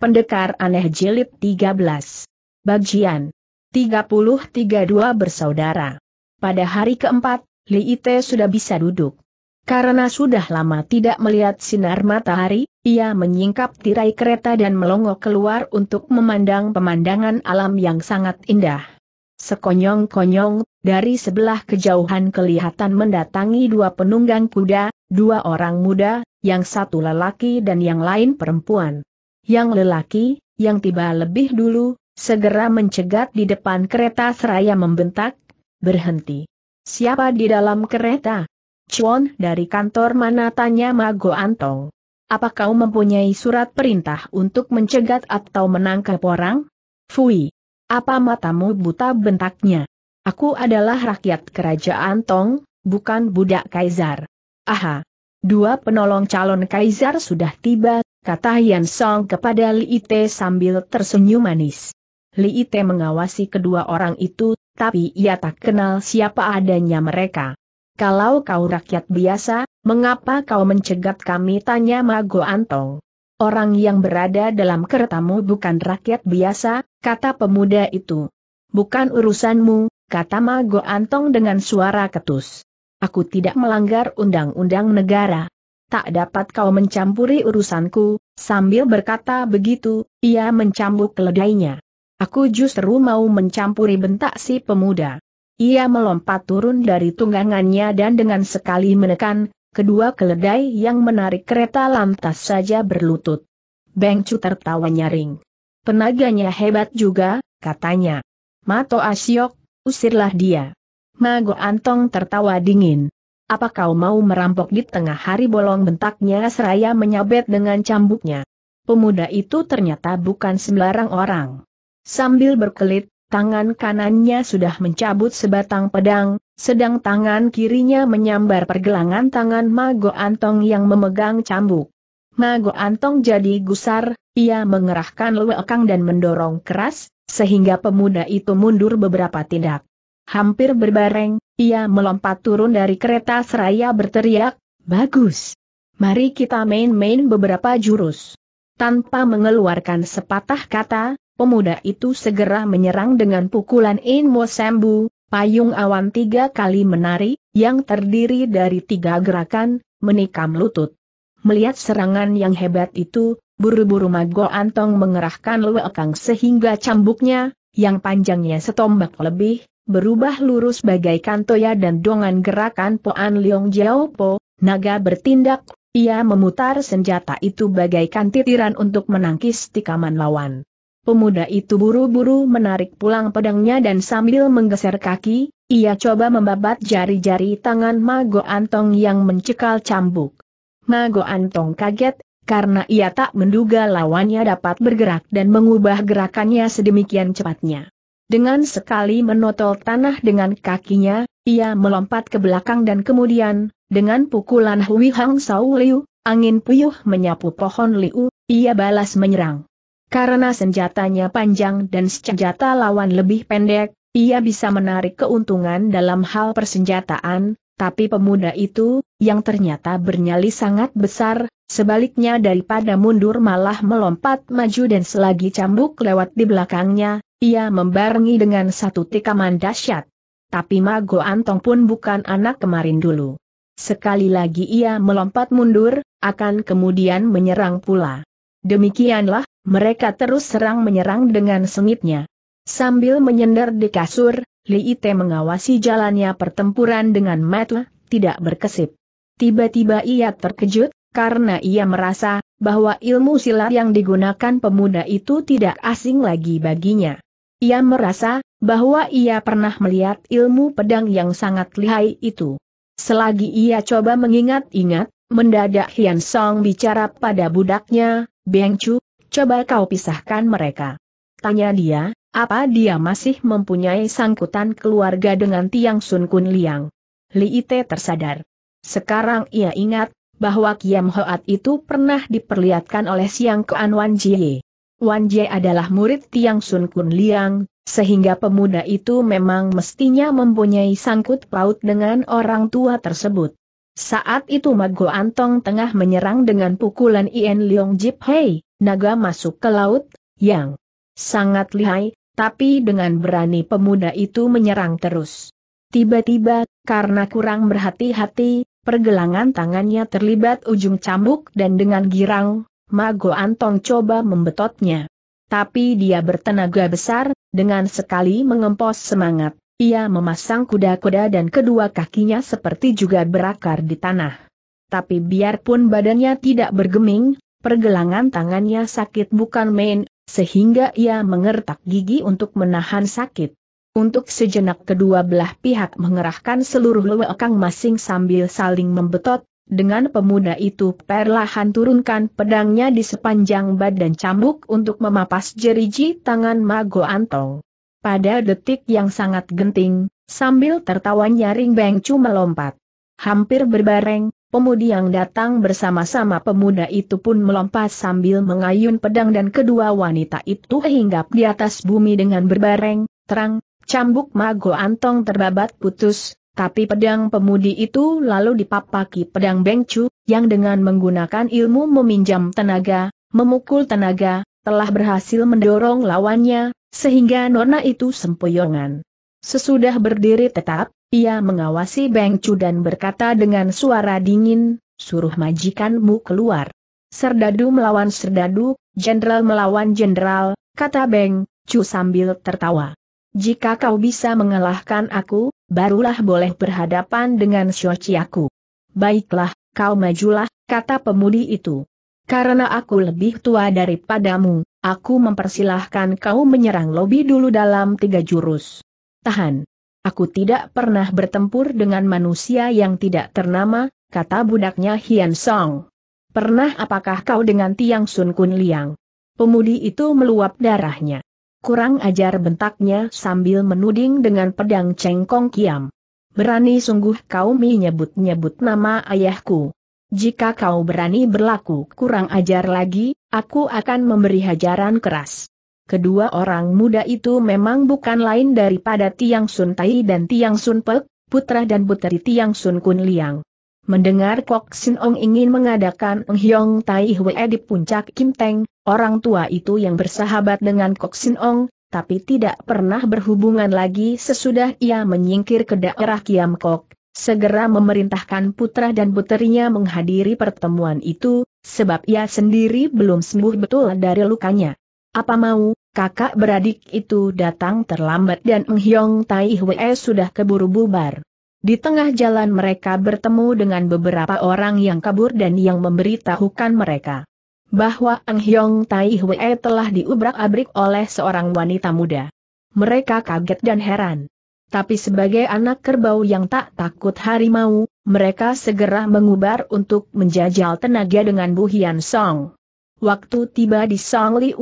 Pendekar Aneh Jilid 13. Bagian 332 bersaudara. Pada hari keempat, Li Ite sudah bisa duduk. Karena sudah lama tidak melihat sinar matahari, ia menyingkap tirai kereta dan melongo keluar untuk memandang pemandangan alam yang sangat indah. Sekonyong-konyong, dari sebelah kejauhan kelihatan mendatangi dua penunggang kuda, dua orang muda, yang satu lelaki dan yang lain perempuan. Yang lelaki, yang tiba lebih dulu, segera mencegat di depan kereta seraya membentak, berhenti. Siapa di dalam kereta? Cuan dari kantor mana tanya Mago Antong. Apa kau mempunyai surat perintah untuk mencegat atau menangkap orang? Fui. Apa matamu buta bentaknya? Aku adalah rakyat kerajaan Tong, bukan budak kaisar. Aha. Dua penolong calon kaisar sudah tiba kata Yan Song kepada Li Ite sambil tersenyum manis. Li Ite mengawasi kedua orang itu, tapi ia tak kenal siapa adanya mereka. Kalau kau rakyat biasa, mengapa kau mencegat kami tanya Mago Antong. Orang yang berada dalam keretamu bukan rakyat biasa, kata pemuda itu. Bukan urusanmu, kata Mago Antong dengan suara ketus. Aku tidak melanggar undang-undang negara tak dapat kau mencampuri urusanku, sambil berkata begitu, ia mencambuk keledainya. Aku justru mau mencampuri bentak si pemuda. Ia melompat turun dari tunggangannya dan dengan sekali menekan, kedua keledai yang menarik kereta lantas saja berlutut. Beng Chu tertawa nyaring. Tenaganya hebat juga, katanya. Mato Asyok, usirlah dia. Mago Antong tertawa dingin apa kau mau merampok di tengah hari bolong bentaknya seraya menyabet dengan cambuknya. Pemuda itu ternyata bukan sembarang orang. Sambil berkelit, tangan kanannya sudah mencabut sebatang pedang, sedang tangan kirinya menyambar pergelangan tangan Mago Antong yang memegang cambuk. Mago Antong jadi gusar, ia mengerahkan lewekang dan mendorong keras, sehingga pemuda itu mundur beberapa tindak. Hampir berbareng, ia melompat turun dari kereta seraya berteriak, Bagus! Mari kita main-main beberapa jurus. Tanpa mengeluarkan sepatah kata, pemuda itu segera menyerang dengan pukulan Inmo sembu, payung awan tiga kali menari, yang terdiri dari tiga gerakan, menikam lutut. Melihat serangan yang hebat itu, buru-buru Mago Antong mengerahkan luekang sehingga cambuknya, yang panjangnya setombak lebih, berubah lurus bagaikan toya dan dongan gerakan Poan Leong Jiao Po, naga bertindak, ia memutar senjata itu bagaikan titiran untuk menangkis tikaman lawan. Pemuda itu buru-buru menarik pulang pedangnya dan sambil menggeser kaki, ia coba membabat jari-jari tangan Mago Antong yang mencekal cambuk. Mago Antong kaget, karena ia tak menduga lawannya dapat bergerak dan mengubah gerakannya sedemikian cepatnya. Dengan sekali menotol tanah dengan kakinya, ia melompat ke belakang dan kemudian, dengan pukulan Hui Hang Sao Liu, angin puyuh menyapu pohon Liu, ia balas menyerang. Karena senjatanya panjang dan senjata lawan lebih pendek, ia bisa menarik keuntungan dalam hal persenjataan, tapi pemuda itu, yang ternyata bernyali sangat besar, sebaliknya daripada mundur malah melompat maju dan selagi cambuk lewat di belakangnya, ia membarengi dengan satu tikaman dahsyat. Tapi Mago Antong pun bukan anak kemarin dulu. Sekali lagi ia melompat mundur, akan kemudian menyerang pula. Demikianlah, mereka terus serang menyerang dengan sengitnya. Sambil menyender di kasur, Li Ite mengawasi jalannya pertempuran dengan mata, tidak berkesip. Tiba-tiba ia terkejut, karena ia merasa, bahwa ilmu silat yang digunakan pemuda itu tidak asing lagi baginya. Ia merasa bahwa ia pernah melihat ilmu pedang yang sangat lihai itu. Selagi ia coba mengingat-ingat, mendadak Hian Song bicara pada budaknya, Beng Chu, coba kau pisahkan mereka. Tanya dia, apa dia masih mempunyai sangkutan keluarga dengan Tiang Sun Kun Liang? Li Ite tersadar. Sekarang ia ingat, bahwa Kiam Hoat itu pernah diperlihatkan oleh Siang Kuan Wan Jie. Wan Jie adalah murid Tiang Sun Kun Liang, sehingga pemuda itu memang mestinya mempunyai sangkut paut dengan orang tua tersebut. Saat itu Mago Antong tengah menyerang dengan pukulan Ian Leong Jip Hei, naga masuk ke laut, yang sangat lihai, tapi dengan berani pemuda itu menyerang terus. Tiba-tiba, karena kurang berhati-hati, pergelangan tangannya terlibat ujung cambuk dan dengan girang, Mago Antong coba membetotnya. Tapi dia bertenaga besar, dengan sekali mengempos semangat, ia memasang kuda-kuda dan kedua kakinya seperti juga berakar di tanah. Tapi biarpun badannya tidak bergeming, pergelangan tangannya sakit bukan main, sehingga ia mengertak gigi untuk menahan sakit. Untuk sejenak kedua belah pihak mengerahkan seluruh lewekang masing sambil saling membetot, dengan pemuda itu perlahan turunkan pedangnya di sepanjang badan cambuk untuk memapas jeriji tangan Mago Antong. Pada detik yang sangat genting, sambil tertawa nyaring Beng melompat. Hampir berbareng, pemudi yang datang bersama-sama pemuda itu pun melompat sambil mengayun pedang dan kedua wanita itu hinggap di atas bumi dengan berbareng, terang, cambuk Mago Antong terbabat putus, tapi pedang pemudi itu lalu dipapaki pedang Bengcu, yang dengan menggunakan ilmu meminjam tenaga, memukul tenaga, telah berhasil mendorong lawannya, sehingga nona itu sempoyongan. Sesudah berdiri tetap, ia mengawasi Bengcu dan berkata dengan suara dingin, suruh majikanmu keluar. Serdadu melawan serdadu, jenderal melawan jenderal, kata Beng, Chu sambil tertawa. Jika kau bisa mengalahkan aku, barulah boleh berhadapan dengan syoci aku. Baiklah, kau majulah, kata pemudi itu. Karena aku lebih tua daripadamu, aku mempersilahkan kau menyerang lobi dulu dalam tiga jurus. Tahan. Aku tidak pernah bertempur dengan manusia yang tidak ternama, kata budaknya Hian Song. Pernah apakah kau dengan Tiang Sun Kun Liang? Pemudi itu meluap darahnya. Kurang ajar bentaknya sambil menuding dengan pedang cengkong kiam. Berani sungguh kau menyebut-nyebut nama ayahku. Jika kau berani berlaku kurang ajar lagi, aku akan memberi hajaran keras. Kedua orang muda itu memang bukan lain daripada Tiang Sun Tai dan Tiang Sun Pek, putra dan putri Tiang Sun Kun Liang. Mendengar Kok Sin Ong ingin mengadakan Ong Hyong Tai Hwe di puncak Kim Teng, orang tua itu yang bersahabat dengan Kok Sin Ong, tapi tidak pernah berhubungan lagi sesudah ia menyingkir ke daerah Kiam Kok, segera memerintahkan putra dan puterinya menghadiri pertemuan itu, sebab ia sendiri belum sembuh betul dari lukanya. Apa mau, kakak beradik itu datang terlambat dan Eng Hyong Tai Hwe sudah keburu bubar. Di tengah jalan mereka bertemu dengan beberapa orang yang kabur dan yang memberitahukan mereka bahwa Ang Hyong Tai Hwee telah diubrak-abrik oleh seorang wanita muda. Mereka kaget dan heran. Tapi sebagai anak kerbau yang tak takut harimau, mereka segera mengubar untuk menjajal tenaga dengan Bu Hian Song. Waktu tiba di Song Li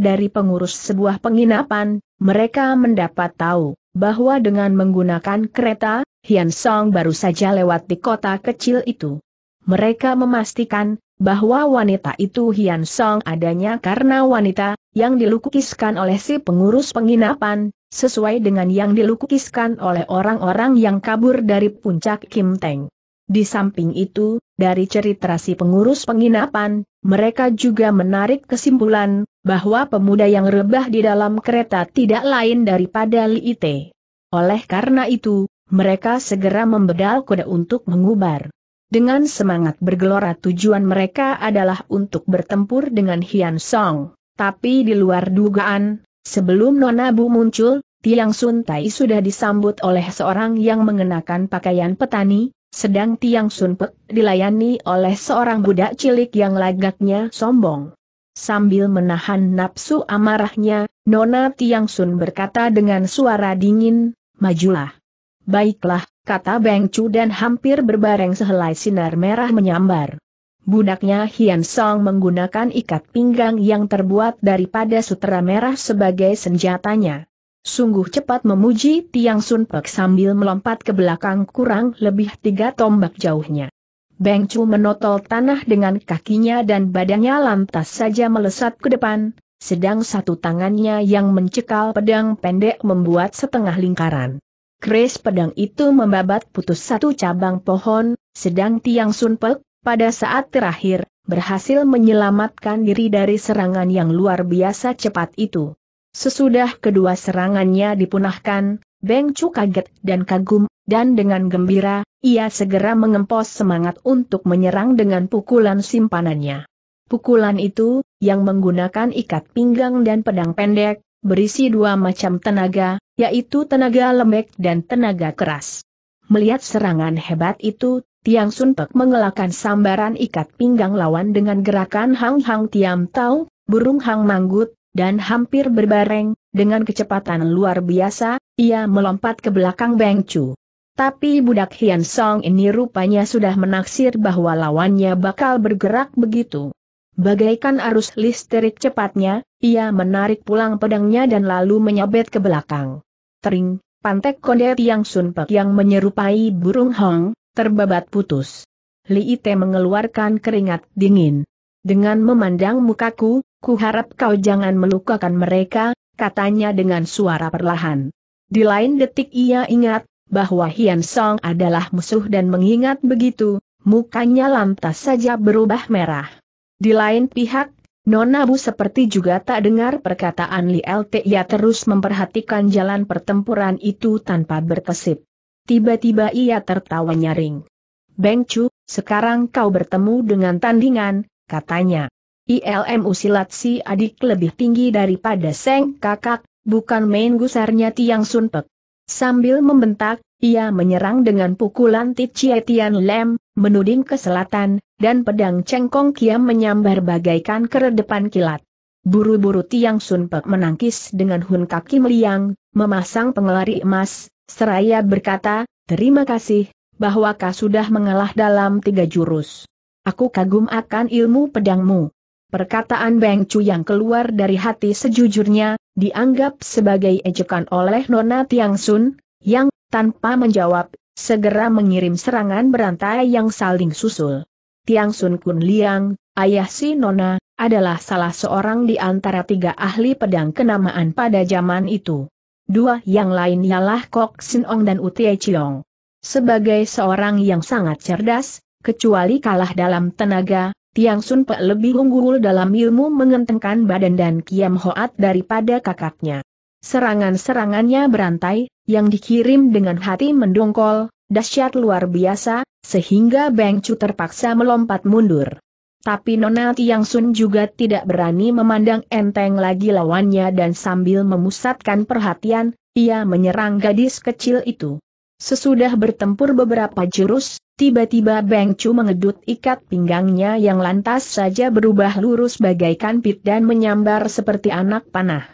dari pengurus sebuah penginapan, mereka mendapat tahu bahwa dengan menggunakan kereta, Hian Song baru saja lewat di kota kecil itu. Mereka memastikan bahwa wanita itu Hian Song adanya karena wanita yang dilukiskan oleh si pengurus penginapan, sesuai dengan yang dilukiskan oleh orang-orang yang kabur dari puncak Kim Teng. Di samping itu, dari cerita si pengurus penginapan, mereka juga menarik kesimpulan bahwa pemuda yang rebah di dalam kereta tidak lain daripada Li Ite. Oleh karena itu, mereka segera membedal kuda untuk mengubar. Dengan semangat bergelora tujuan mereka adalah untuk bertempur dengan Hian Song. Tapi di luar dugaan, sebelum Nona Bu muncul, Tiang Sun Tai sudah disambut oleh seorang yang mengenakan pakaian petani, sedang Tiang Sun Pek dilayani oleh seorang budak cilik yang lagaknya sombong. Sambil menahan nafsu amarahnya, Nona Tiang Sun berkata dengan suara dingin, Majulah. Baiklah, kata Beng Chu dan hampir berbareng sehelai sinar merah menyambar. Budaknya Hian Song menggunakan ikat pinggang yang terbuat daripada sutera merah sebagai senjatanya. Sungguh cepat memuji Tiang Sun Pek sambil melompat ke belakang kurang lebih tiga tombak jauhnya. Beng Chu menotol tanah dengan kakinya dan badannya lantas saja melesat ke depan, sedang satu tangannya yang mencekal pedang pendek membuat setengah lingkaran. Kris pedang itu membabat putus satu cabang pohon, sedang Tiang Sunpek, pada saat terakhir, berhasil menyelamatkan diri dari serangan yang luar biasa cepat itu. Sesudah kedua serangannya dipunahkan, Beng Chu kaget dan kagum, dan dengan gembira, ia segera mengempos semangat untuk menyerang dengan pukulan simpanannya. Pukulan itu, yang menggunakan ikat pinggang dan pedang pendek, berisi dua macam tenaga, yaitu tenaga lembek dan tenaga keras. Melihat serangan hebat itu, Tiang Sun mengelakkan sambaran ikat pinggang lawan dengan gerakan Hang Hang Tiam Tau, burung Hang Manggut, dan hampir berbareng, dengan kecepatan luar biasa, ia melompat ke belakang Beng Chu. Tapi budak Hian Song ini rupanya sudah menaksir bahwa lawannya bakal bergerak begitu. Bagaikan arus listrik cepatnya, ia menarik pulang pedangnya dan lalu menyabet ke belakang. Tering, pantek konde Tiang sunpek yang menyerupai burung hong, terbabat putus. Li Ite mengeluarkan keringat dingin. Dengan memandang mukaku, ku harap kau jangan melukakan mereka, katanya dengan suara perlahan. Di lain detik ia ingat, bahwa Hian Song adalah musuh dan mengingat begitu, mukanya lantas saja berubah merah. Di lain pihak, Nona Bu seperti juga tak dengar perkataan Li LT ia terus memperhatikan jalan pertempuran itu tanpa berkesip. Tiba-tiba ia tertawa nyaring. Beng Chu, sekarang kau bertemu dengan tandingan, katanya. ILMU silat si adik lebih tinggi daripada Seng kakak, bukan main gusarnya Tiang Sunpek. Sambil membentak, ia menyerang dengan pukulan Tian Lem, menuding ke selatan, dan pedang cengkong kiam menyambar bagaikan keredepan kilat. Buru-buru Tiang Sun Pek menangkis dengan hun kaki meliang, memasang pengelari emas, seraya berkata, terima kasih, bahwa kau sudah mengalah dalam tiga jurus. Aku kagum akan ilmu pedangmu. Perkataan Beng Chu yang keluar dari hati sejujurnya, dianggap sebagai ejekan oleh Nona Tiang Sun, yang, tanpa menjawab, segera mengirim serangan berantai yang saling susul. Tiang Sun Kun Liang, ayah si Nona, adalah salah seorang di antara tiga ahli pedang kenamaan pada zaman itu. Dua yang lain ialah Kok Sin Ong dan Utie Chiong. Sebagai seorang yang sangat cerdas, kecuali kalah dalam tenaga, Tiang Sun Pe lebih unggul dalam ilmu mengentengkan badan dan Kiam Hoat daripada kakaknya. Serangan-serangannya berantai, yang dikirim dengan hati mendongkol, dahsyat luar biasa, sehingga Beng Chu terpaksa melompat mundur. Tapi Nona Tiang Sun juga tidak berani memandang enteng lagi lawannya dan sambil memusatkan perhatian, ia menyerang gadis kecil itu. Sesudah bertempur beberapa jurus, tiba-tiba Beng Chu mengedut ikat pinggangnya yang lantas saja berubah lurus bagaikan pit dan menyambar seperti anak panah.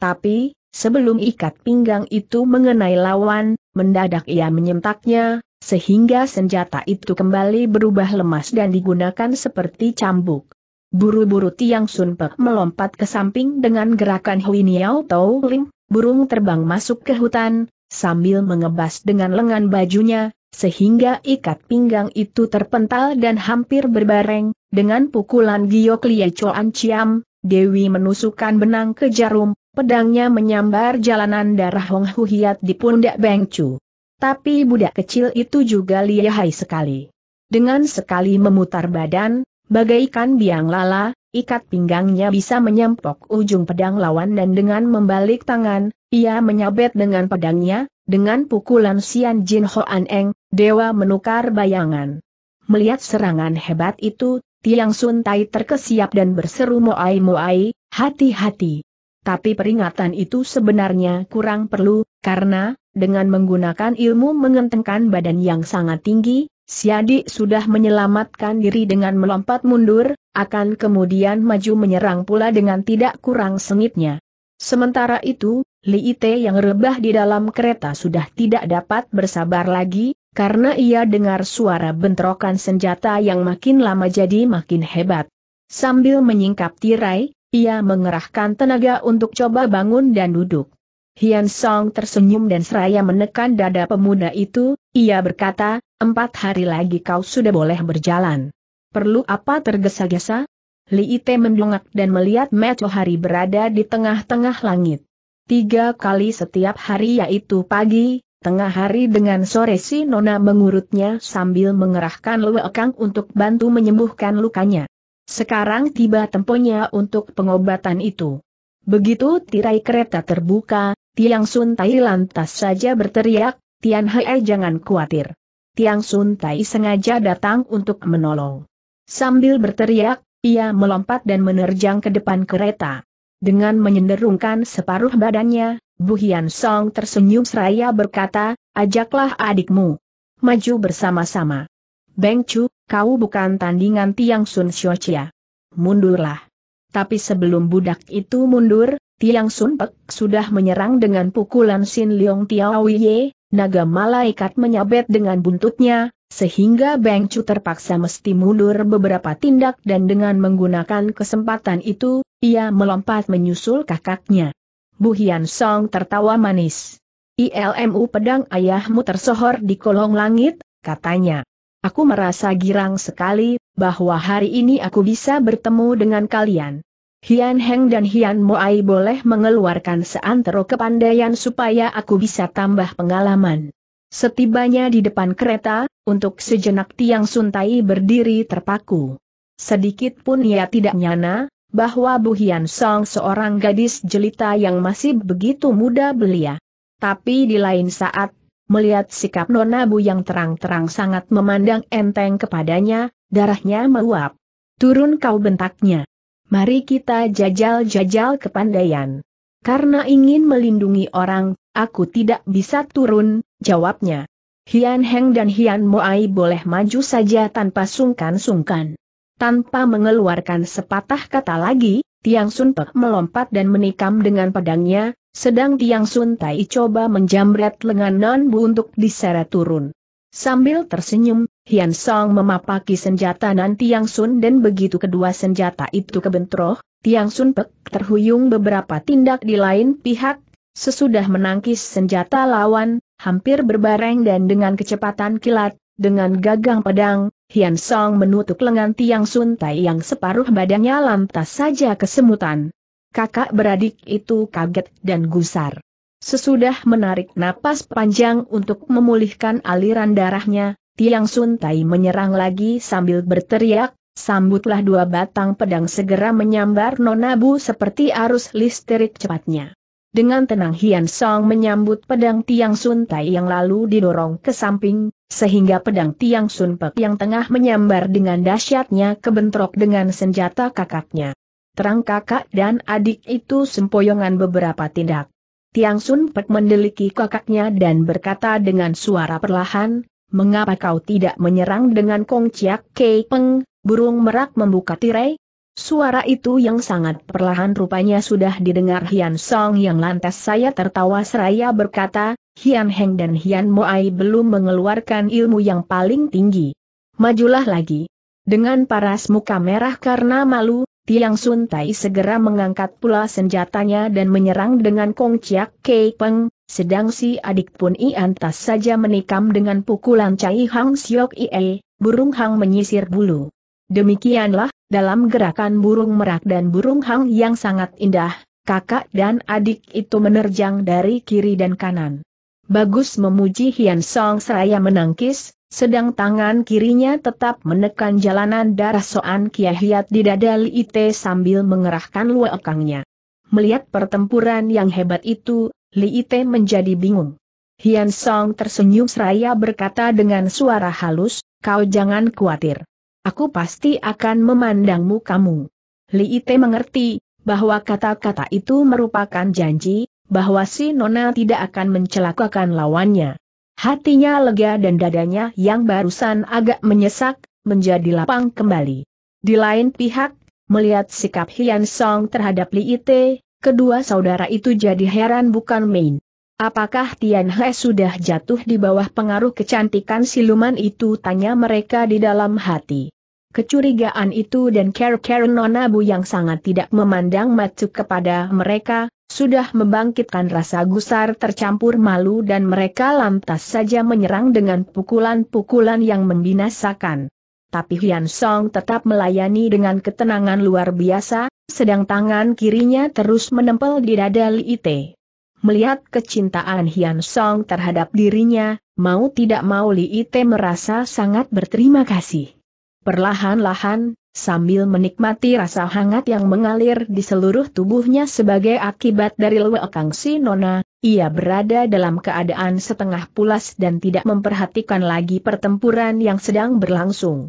Tapi, sebelum ikat pinggang itu mengenai lawan, mendadak ia menyentaknya, sehingga senjata itu kembali berubah lemas dan digunakan seperti cambuk. Buru-buru Tiang Sun melompat ke samping dengan gerakan Hui Niao Tau Ling, burung terbang masuk ke hutan, sambil mengebas dengan lengan bajunya, sehingga ikat pinggang itu terpental dan hampir berbareng, dengan pukulan giok Lia Coan Ciam, Dewi menusukkan benang ke jarum, pedangnya menyambar jalanan darah Hong Huhiat di pundak Beng Chu. Tapi budak kecil itu juga lihai sekali. Dengan sekali memutar badan, bagaikan biang lala, ikat pinggangnya bisa menyempok ujung pedang lawan dan dengan membalik tangan, ia menyabet dengan pedangnya, dengan pukulan Sian Jin Hoan Eng, dewa menukar bayangan. Melihat serangan hebat itu, Tiang Sun Tai terkesiap dan berseru Moai Moai, hati-hati. Tapi peringatan itu sebenarnya kurang perlu, karena, dengan menggunakan ilmu mengentengkan badan yang sangat tinggi, Siadi sudah menyelamatkan diri dengan melompat mundur, akan kemudian maju menyerang pula dengan tidak kurang sengitnya. Sementara itu, Li Ite yang rebah di dalam kereta sudah tidak dapat bersabar lagi, karena ia dengar suara bentrokan senjata yang makin lama jadi makin hebat. Sambil menyingkap tirai, ia mengerahkan tenaga untuk coba bangun dan duduk. Hian Song tersenyum dan seraya menekan dada pemuda itu, ia berkata, empat hari lagi kau sudah boleh berjalan. Perlu apa tergesa-gesa? Li Ite mendongak dan melihat Hari berada di tengah-tengah langit. Tiga kali setiap hari yaitu pagi, tengah hari dengan sore si Nona mengurutnya sambil mengerahkan Luekang untuk bantu menyembuhkan lukanya. Sekarang tiba temponya untuk pengobatan itu. Begitu tirai kereta terbuka, Tiang Sun Tai lantas saja berteriak, Tian Hai jangan khawatir. Tiang Sun Tai sengaja datang untuk menolong. Sambil berteriak, ia melompat dan menerjang ke depan kereta. Dengan menyenderungkan separuh badannya, Bu Hian Song tersenyum seraya berkata, ajaklah adikmu. Maju bersama-sama. Beng Chu, kau bukan tandingan Tiang Sun Chia. Mundurlah. Tapi sebelum budak itu mundur, Tiang Sunpek sudah menyerang dengan pukulan Sin Leong Tiao Ye, naga malaikat menyabet dengan buntutnya, sehingga Beng Chu terpaksa mesti mundur beberapa tindak dan dengan menggunakan kesempatan itu, ia melompat menyusul kakaknya. Bu Hian Song tertawa manis. ILMU pedang ayahmu tersohor di kolong langit, katanya. Aku merasa girang sekali, bahwa hari ini aku bisa bertemu dengan kalian. Hian Heng dan Hian Moai boleh mengeluarkan seantero kepandaian supaya aku bisa tambah pengalaman. Setibanya di depan kereta, untuk sejenak Tiang Suntai berdiri terpaku. Sedikit pun ia tidak nyana, bahwa Bu Hian Song seorang gadis jelita yang masih begitu muda belia. Tapi di lain saat, melihat sikap Nona Bu yang terang-terang sangat memandang enteng kepadanya, darahnya meluap. Turun kau bentaknya. Mari kita jajal-jajal kepandaian. Karena ingin melindungi orang, aku tidak bisa turun, jawabnya. Hian Heng dan Hian Moai boleh maju saja tanpa sungkan-sungkan. Tanpa mengeluarkan sepatah kata lagi, Tiang Sun Pek melompat dan menikam dengan pedangnya, sedang Tiang Sun Tai coba menjamret lengan Non Bu untuk diseret turun. Sambil tersenyum, Hian Song memapaki senjata Nan Tiang Sun dan begitu kedua senjata itu kebentroh, Tiang Sun Pek terhuyung beberapa tindak di lain pihak, sesudah menangkis senjata lawan, hampir berbareng dan dengan kecepatan kilat, dengan gagang pedang, Hian Song menutup lengan Tiang Sun Tai yang separuh badannya lantas saja kesemutan. Kakak beradik itu kaget dan gusar. Sesudah menarik napas panjang untuk memulihkan aliran darahnya, Tiang Sun Tai menyerang lagi sambil berteriak, sambutlah dua batang pedang segera menyambar Nonabu seperti arus listrik cepatnya. Dengan tenang Hian Song menyambut pedang Tiang Sun Tai yang lalu didorong ke samping, sehingga pedang Tiang Sun Pek yang tengah menyambar dengan dahsyatnya kebentrok dengan senjata kakaknya. Terang kakak dan adik itu sempoyongan beberapa tindak. Tiang Sun Pek mendeliki kakaknya dan berkata dengan suara perlahan, mengapa kau tidak menyerang dengan Kong Chiak Kei Peng, burung merak membuka tirai? Suara itu yang sangat perlahan rupanya sudah didengar Hian Song yang lantas saya tertawa seraya berkata, Hian Heng dan Hian Moai belum mengeluarkan ilmu yang paling tinggi. Majulah lagi. Dengan paras muka merah karena malu, Tiang Sun Tai segera mengangkat pula senjatanya dan menyerang dengan Kong Chiak Kei Peng, sedang si adik pun iantas saja menikam dengan pukulan Cai Hang Siok Ie, burung Hang menyisir bulu. Demikianlah, dalam gerakan burung merak dan burung Hang yang sangat indah, kakak dan adik itu menerjang dari kiri dan kanan. Bagus memuji Hian Song seraya menangkis, sedang tangan kirinya tetap menekan jalanan darah Soan Kiahiat di dada Li Ite sambil mengerahkan luakangnya. Melihat pertempuran yang hebat itu, Li Ite menjadi bingung. Hian Song tersenyum seraya berkata dengan suara halus, kau jangan khawatir. Aku pasti akan memandangmu kamu. Li Ite mengerti, bahwa kata-kata itu merupakan janji, bahwa si Nona tidak akan mencelakakan lawannya. Hatinya lega dan dadanya yang barusan agak menyesak, menjadi lapang kembali. Di lain pihak, melihat sikap Hian Song terhadap Li Ite, Kedua saudara itu jadi heran bukan main. Apakah Tian He sudah jatuh di bawah pengaruh kecantikan siluman itu tanya mereka di dalam hati. Kecurigaan itu dan care-care nonabu yang sangat tidak memandang macu kepada mereka, sudah membangkitkan rasa gusar tercampur malu dan mereka lantas saja menyerang dengan pukulan-pukulan yang membinasakan. Tapi Hian Song tetap melayani dengan ketenangan luar biasa, sedang tangan kirinya terus menempel di dada Li Ite. Melihat kecintaan Hian Song terhadap dirinya, mau tidak mau Li Ite merasa sangat berterima kasih. Perlahan-lahan, sambil menikmati rasa hangat yang mengalir di seluruh tubuhnya sebagai akibat dari Luekang Si Nona, ia berada dalam keadaan setengah pulas dan tidak memperhatikan lagi pertempuran yang sedang berlangsung.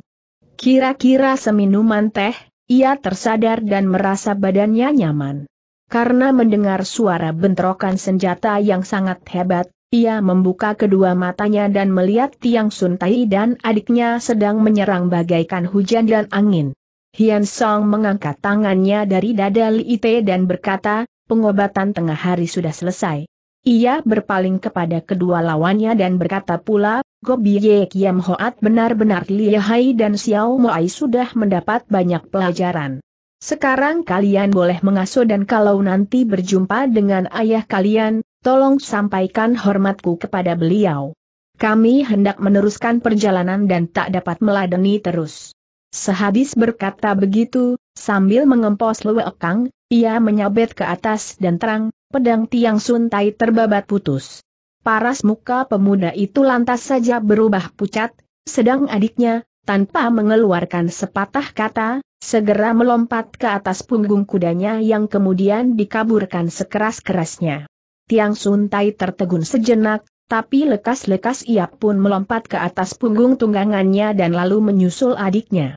Kira-kira seminuman teh, ia tersadar dan merasa badannya nyaman. Karena mendengar suara bentrokan senjata yang sangat hebat, ia membuka kedua matanya dan melihat Tiang Sun Tai dan adiknya sedang menyerang bagaikan hujan dan angin. Hian Song mengangkat tangannya dari dada Li Ite dan berkata, pengobatan tengah hari sudah selesai. Ia berpaling kepada kedua lawannya dan berkata pula, Gobiye Kiam Hoat benar-benar lihai dan Xiao Moai sudah mendapat banyak pelajaran. Sekarang kalian boleh mengasuh dan kalau nanti berjumpa dengan ayah kalian, tolong sampaikan hormatku kepada beliau. Kami hendak meneruskan perjalanan dan tak dapat meladeni terus. Sehabis berkata begitu, sambil mengempos lewekang, ia menyabet ke atas dan terang, pedang Tiang Sun Tai terbabat putus. Paras muka pemuda itu lantas saja berubah pucat, sedang adiknya, tanpa mengeluarkan sepatah kata, segera melompat ke atas punggung kudanya yang kemudian dikaburkan sekeras-kerasnya. Tiang Sun Tai tertegun sejenak, tapi lekas-lekas ia pun melompat ke atas punggung tunggangannya dan lalu menyusul adiknya.